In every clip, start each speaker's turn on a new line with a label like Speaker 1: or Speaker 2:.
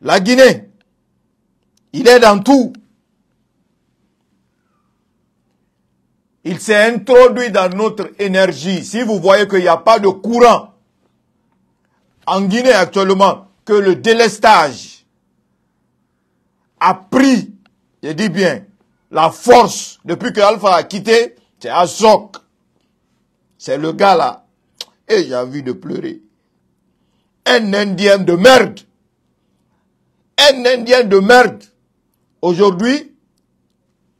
Speaker 1: la Guinée. Il est dans tout. Il s'est introduit dans notre énergie. Si vous voyez qu'il n'y a pas de courant en Guinée actuellement, que le délestage a pris, je dis bien, la force depuis que Alpha a quitté, c'est Azok. C'est le gars là. Et j'ai envie de pleurer. Un indien de merde. Un Indien de merde, aujourd'hui,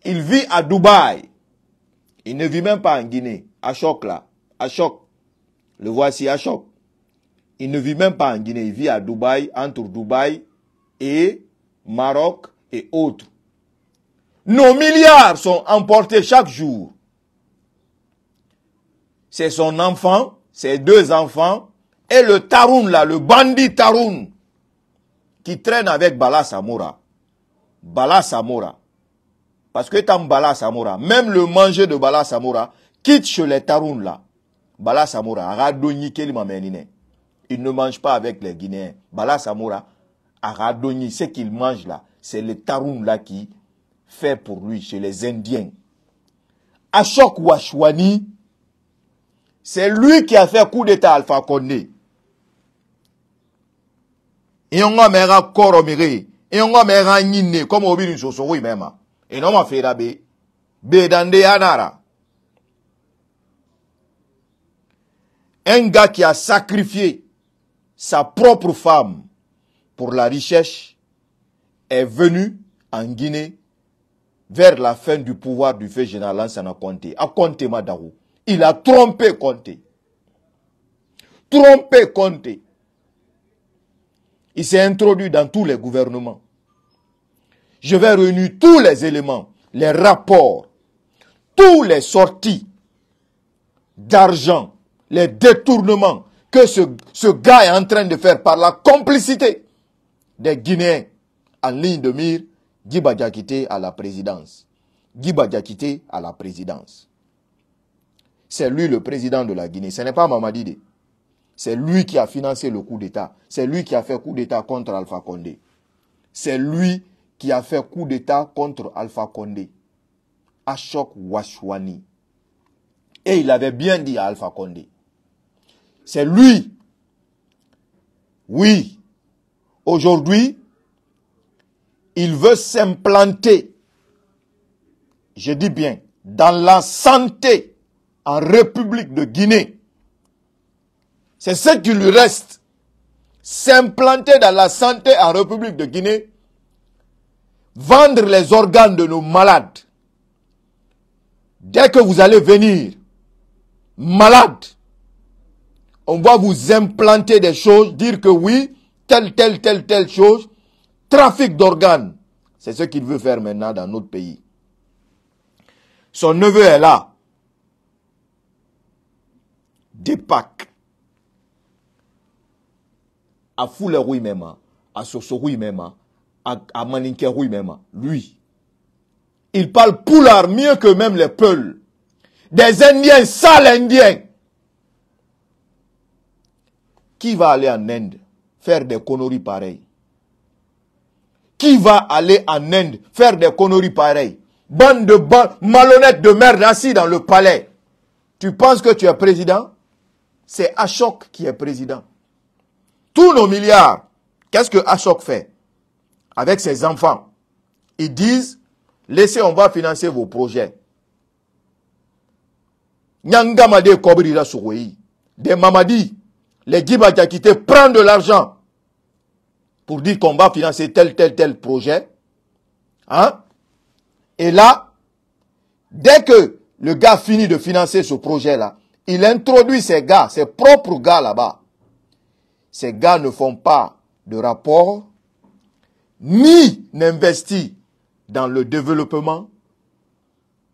Speaker 1: il vit à Dubaï. Il ne vit même pas en Guinée, à Choc là, à Choc. Le voici à Choc. Il ne vit même pas en Guinée, il vit à Dubaï, entre Dubaï et Maroc et autres. Nos milliards sont emportés chaque jour. C'est son enfant, ses deux enfants, et le Taroun là, le bandit Taroun, qui traîne avec Bala Samora. Bala Samora. Parce que tant Bala Samora, même le manger de Bala Samora, quitte chez les Taroun là. Bala Samora, Aradoni Il ne mange pas avec les Guinéens. Bala Samora, Aradoni, ce qu'il mange là, c'est le Taroun là qui fait pour lui chez les Indiens. Ashok Washwani, c'est lui qui a fait coup d'état Alpha Condé. Yonga mera koro mire ingome ga nyine komo obiri so so wi mema ino ma fera be be dande anara un gars qui a sacrifié sa propre femme pour la richesse est venu en Guinée vers la fin du pouvoir du fait général Ansana Conté. A Conté Madarou. Il a trompé Conté. Trompé Conté. Il s'est introduit dans tous les gouvernements. Je vais réunir tous les éléments, les rapports, tous les sorties d'argent, les détournements que ce, gars est en train de faire par la complicité des Guinéens en ligne de mire Guy Badiakité à la présidence. Guy Badiakité à la présidence. C'est lui le président de la Guinée. Ce n'est pas Mamadi c'est lui qui a financé le coup d'État. C'est lui qui a fait coup d'État contre Alpha Condé. C'est lui qui a fait coup d'État contre Alpha Condé. Ashok Washwani. Et il avait bien dit à Alpha Condé. C'est lui. Oui. Aujourd'hui, il veut s'implanter. Je dis bien, dans la santé en République de Guinée c'est ce qui lui reste, s'implanter dans la santé en République de Guinée, vendre les organes de nos malades. Dès que vous allez venir, malade, on va vous implanter des choses, dire que oui, telle, telle, telle, telle chose, trafic d'organes. C'est ce qu'il veut faire maintenant dans notre pays. Son neveu est là. Des à fouler oui hein. hein. à à soso à mema, à Lui. Il parle poulard mieux que même les peuls. Des Indiens, sales Indiens. Qui va aller en Inde faire des conneries pareilles Qui va aller en Inde faire des conneries pareilles Bande de malhonnêtes de merde assis dans le palais. Tu penses que tu es président C'est Ashok qui est président tous nos milliards, qu'est-ce que Ashok fait avec ses enfants Ils disent, laissez, on va financer vos projets. Nyangamade Kobrira des mamadis, les quitté, prennent de l'argent pour dire qu'on va financer tel, tel, tel projet. Hein? Et là, dès que le gars finit de financer ce projet-là, il introduit ses gars, ses propres gars là-bas ces gars ne font pas de rapport, ni n'investissent dans le développement,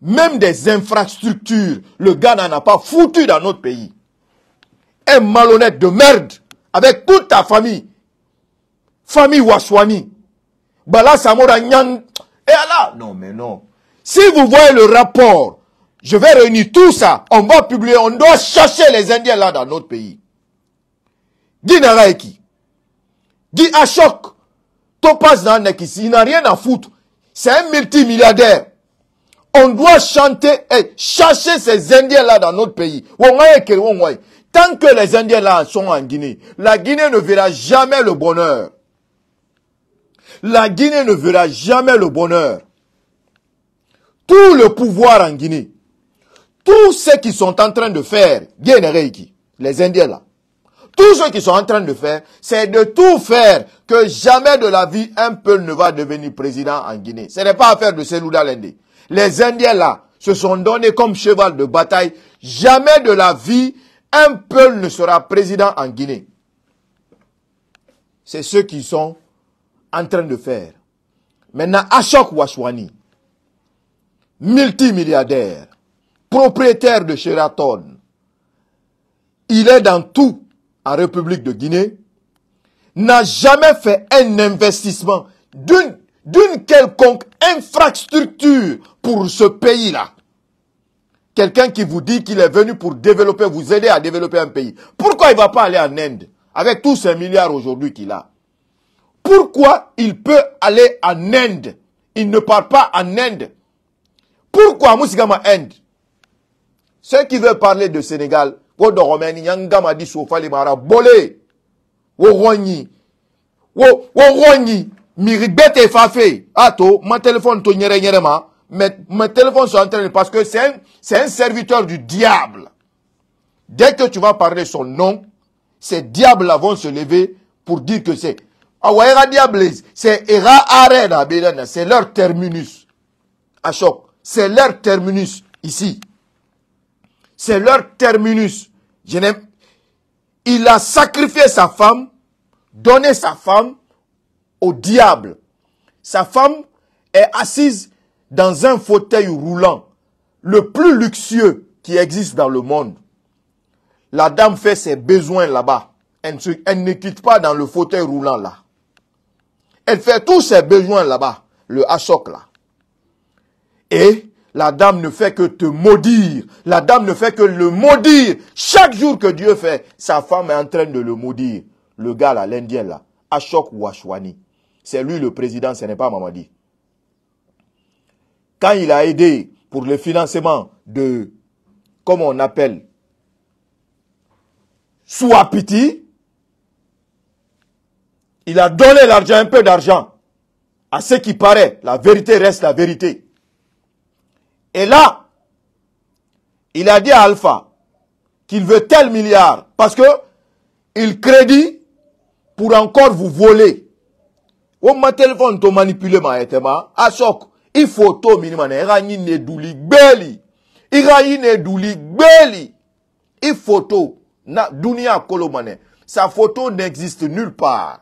Speaker 1: même des infrastructures, le gars n'en a pas foutu dans notre pays. Un malhonnête de merde, avec toute ta famille, famille Waswani, Bala Samora Nyan, et Allah, non mais non. Si vous voyez le rapport, je vais réunir tout ça, on va publier, on doit chercher les Indiens là dans notre pays. Guy et Ashok, Topaz il n'a rien à foutre. C'est un multimilliardaire. On doit chanter et chercher ces Indiens-là dans notre pays. Tant que les Indiens-là sont en Guinée, la Guinée ne verra jamais le bonheur. La Guinée ne verra jamais le bonheur. Tout le pouvoir en Guinée, tout ce qu'ils sont en train de faire, les Indiens-là, tout ce qu'ils sont en train de faire, c'est de tout faire que jamais de la vie un peuple ne va devenir président en Guinée. Ce n'est pas affaire de Selouda Lende. Les Indiens là se sont donnés comme cheval de bataille. Jamais de la vie un peuple ne sera président en Guinée. C'est ce qu'ils sont en train de faire. Maintenant, Ashok Waswani, multimilliardaire, propriétaire de Sheraton, il est dans tout en République de Guinée, n'a jamais fait un investissement d'une, quelconque infrastructure pour ce pays-là. Quelqu'un qui vous dit qu'il est venu pour développer, vous aider à développer un pays. Pourquoi il ne va pas aller en Inde avec tous ces milliards aujourd'hui qu'il a Pourquoi il peut aller en Inde Il ne part pas en Inde. Pourquoi Moussigama Inde Ceux qui veulent parler de Sénégal, wo dɔgɔmɛni yangama di sofali mara bolé wo ɣɔnyi wo wo ɣɔnyi mi te fa fe to ma téléphone to nyɛrɛ nyɛrɛ ma mais mon téléphone sont en parce que c'est c'est un serviteur du diable. Dès que tu vas parler son nom, ces diables vont se lever pour dire que c'est ah Awera Diables, c'est Era Arena, c'est leur terminus. À choc, c'est leur terminus ici. C'est leur terminus. Il a sacrifié sa femme, donné sa femme au diable. Sa femme est assise dans un fauteuil roulant, le plus luxueux qui existe dans le monde. La dame fait ses besoins là-bas. Elle, ne quitte pas dans le fauteuil roulant là. Elle fait tous ses besoins là-bas, le Ashok là. Et la dame ne fait que te maudire. La dame ne fait que le maudire. Chaque jour que Dieu fait, sa femme est en train de le maudire. Le gars là, l'Indien là, Ashok Washwani. C'est lui le président, ce n'est pas Mamadi. Quand il a aidé pour le financement de, comment on appelle, Swapiti, il a donné l'argent, un peu d'argent. À ce qui paraît, la vérité reste la vérité. Et là, il a dit à Alpha qu'il veut tel milliard parce que il crédit pour encore vous voler. Au ma téléphone tu manipulé ma À ah, choc, il faut to minima ne rani beli. Irani ne beli. Il photo na kolomane. Sa photo n'existe nulle part.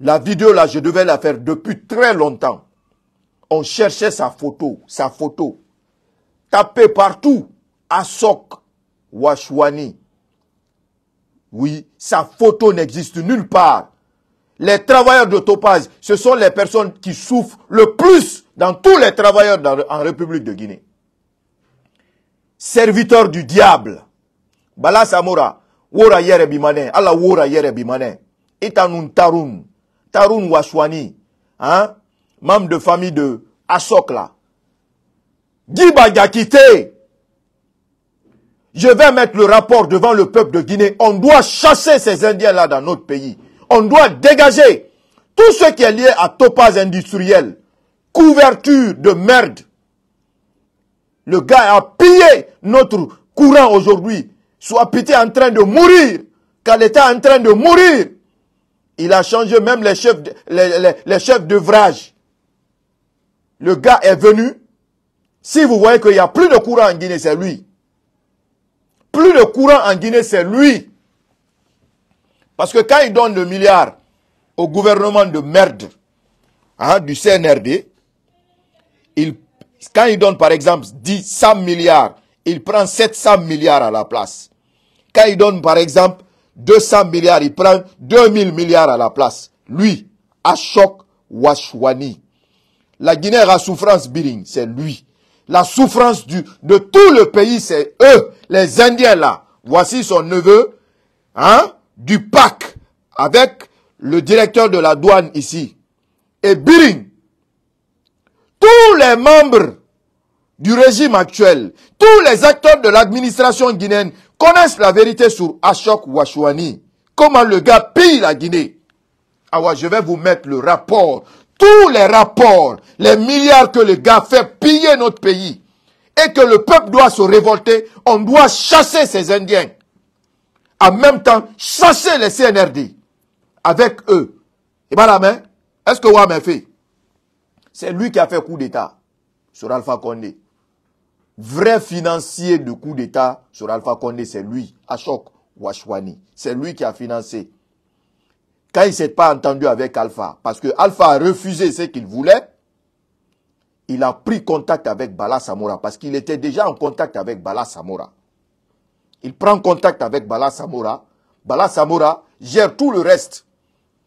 Speaker 1: La vidéo là, je devais la faire depuis très longtemps. On cherchait sa photo, sa photo. Tapé partout. Asok Washwani. Oui, sa photo n'existe nulle part. Les travailleurs de Topaz, ce sont les personnes qui souffrent le plus dans tous les travailleurs en République de Guinée. Serviteur du diable. Bala Samora, Wora Yere Bimane, Allah Wora Yere Bimane, Itanun Tarun, Tarun Washwani, hein? membre de famille de à Sokla. là. Guy je vais mettre le rapport devant le peuple de Guinée. On doit chasser ces Indiens-là dans notre pays. On doit dégager tout ce qui est lié à topaz industriel, couverture de merde. Le gars a pillé notre courant aujourd'hui. Soit pitié en train de mourir, car l'État est en train de mourir. Il a changé même les chefs, les, les chefs d'ouvrage. Le gars est venu. Si vous voyez qu'il n'y a plus de courant en Guinée, c'est lui. Plus de courant en Guinée, c'est lui. Parce que quand il donne le milliard au gouvernement de merde hein, du CNRD, il, quand il donne par exemple 10, 100 milliards, il prend 700 milliards à la place. Quand il donne par exemple 200 milliards, il prend 2000 milliards à la place. Lui, Ashok Washwani. La Guinée a souffrance Biring, c'est lui. La souffrance de tout le pays, c'est eux, les Indiens là. Voici son neveu, hein, du PAC, avec le directeur de la douane ici. Et Biring, tous les membres du régime actuel, tous les acteurs de l'administration guinéenne connaissent la vérité sur Ashok Wachouani. Comment le gars pille la Guinée. Ah ouais, je vais vous mettre le rapport tous les rapports, les milliards que le gars fait piller notre pays et que le peuple doit se révolter, on doit chasser ces Indiens. En même temps, chasser les CNRD avec eux. Et bien la est-ce que fait C'est lui qui a fait coup d'État sur Alpha Condé. Vrai financier de coup d'État sur Alpha Condé, c'est lui, Ashok Washwani. C'est lui qui a financé quand il s'est pas entendu avec Alpha, parce que Alpha a refusé ce qu'il voulait, il a pris contact avec Bala Samora, parce qu'il était déjà en contact avec Bala Samora. Il prend contact avec Bala Samora. Bala Samora gère tout le reste.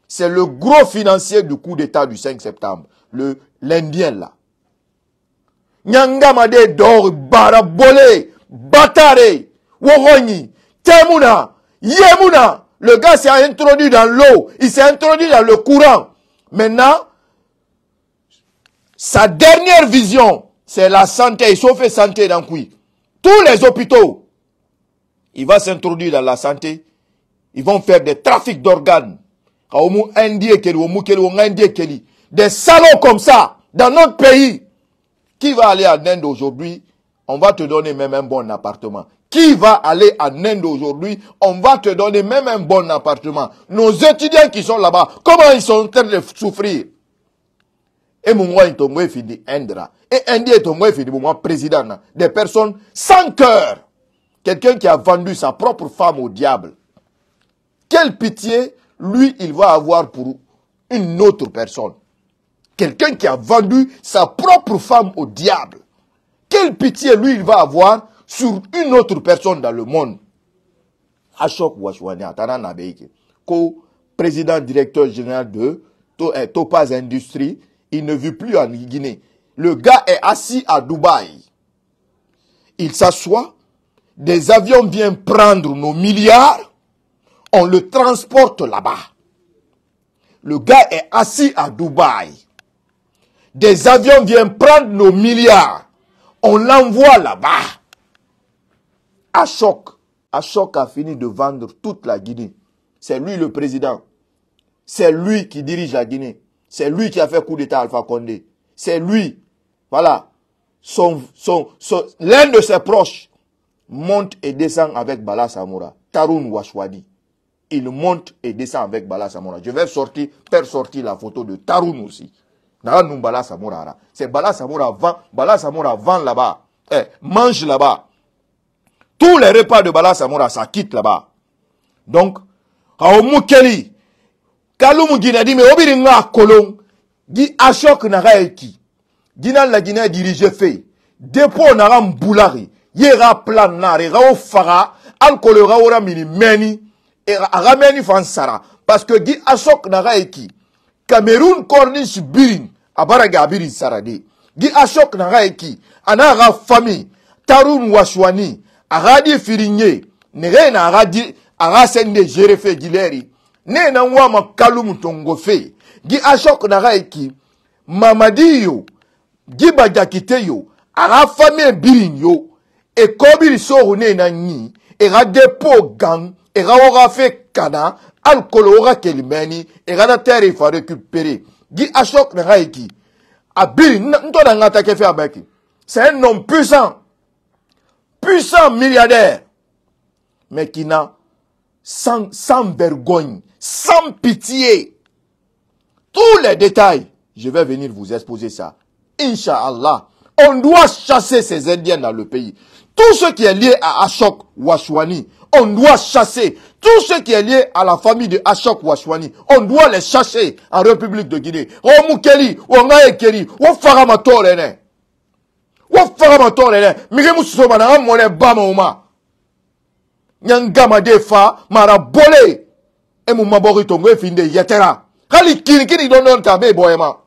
Speaker 1: C'est le gros financier du coup d'État du 5 septembre, le l'Indien là. Nyangamade dor barabole, batare, Wohoni, temuna, yemuna, le gars s'est introduit dans l'eau, il s'est introduit dans le courant. Maintenant, sa dernière vision, c'est la santé. Il s'est fait santé dans qui Tous les hôpitaux. Il va s'introduire dans la santé. Ils vont faire des trafics d'organes. Des salons comme ça, dans notre pays. Qui va aller à Inde aujourd'hui On va te donner même un bon appartement. Qui va aller à Nende aujourd'hui On va te donner même un bon appartement. Nos étudiants qui sont là-bas, comment ils sont en train de souffrir Et mon roi est Indra. Et Indi est fini mon président. Des personnes sans cœur. Quelqu'un qui a vendu sa propre femme au diable. Quelle pitié lui il va avoir pour une autre personne. Quelqu'un qui a vendu sa propre femme au diable. Quelle pitié lui il va avoir sur une autre personne dans le monde. Ashok co-président directeur général de eh, Topaz Industries, il ne vit plus en Guinée. Le gars est assis à Dubaï. Il s'assoit, des avions viennent prendre nos milliards, on le transporte là-bas. Le gars est assis à Dubaï. Des avions viennent prendre nos milliards, on l'envoie là-bas. Ashok. Ashok a fini de vendre toute la Guinée. C'est lui le président. C'est lui qui dirige la Guinée. C'est lui qui a fait coup d'État à Alpha Condé. C'est lui. Voilà. Son, son, L'un de ses proches monte et descend avec Bala Samoura. Tarun Washwadi. Il monte et descend avec Bala Samoura. Je vais sortir, faire sortir la photo de Tarun aussi. C'est Bala Samoura. vend, Bala vend là-bas, eh, mange là-bas. Tous les repas de Bala Samora, ça quitte là-bas. Donc, Aomukeli, Kaloum Guinée dit, mais Obiringa Kolong, Guy Ashok Naraeki, Guinan la Guinée dirige fait, dépôt Nara Mboulari, Yera Plan Nare, Rao Fara, Alkolera Ora Mini Meni, Rameni Fansara, parce que Guy Ashok Naraeki, Cameroun Cornish Birin, Abaraga Birin Sarade, Guy Ashok Naraeki, Anara Famille, Tarum Washwani, akadi firinye nege na akadi akasende jere fe gileri ne na ngwama kalu mutongo fe gi ashok na gaiki mamadi yo gi bajakite yo aga fami ebirin yo ekobi lisoro ne na ngi ega depo gang ega woga fe kana alikolo woga kelimeni ega na tere ifa récupéré gi ashok na gaiki abiri ntɔ na nga ta kɛ fɛ abaki c'est un homme puissant puissant milliardaire, mais qui n'a sans, sans vergogne, sans pitié, tous les détails. Je vais venir vous exposer ça. Inch'Allah. On doit chasser ces Indiens dans le pays. Tout ce qui est lié à Ashok Washwani, on doit chasser. Tout ce qui est lié à la famille de Ashok Washwani, on doit les chasser en République de Guinée. On wafaka matolele mike mosusu bana nga mɔnɛ ba mauma nyangama de fa mara bole e mu mabɔki tongo e finde yetera hali kirikiri dɔndɔni ta be bɔyema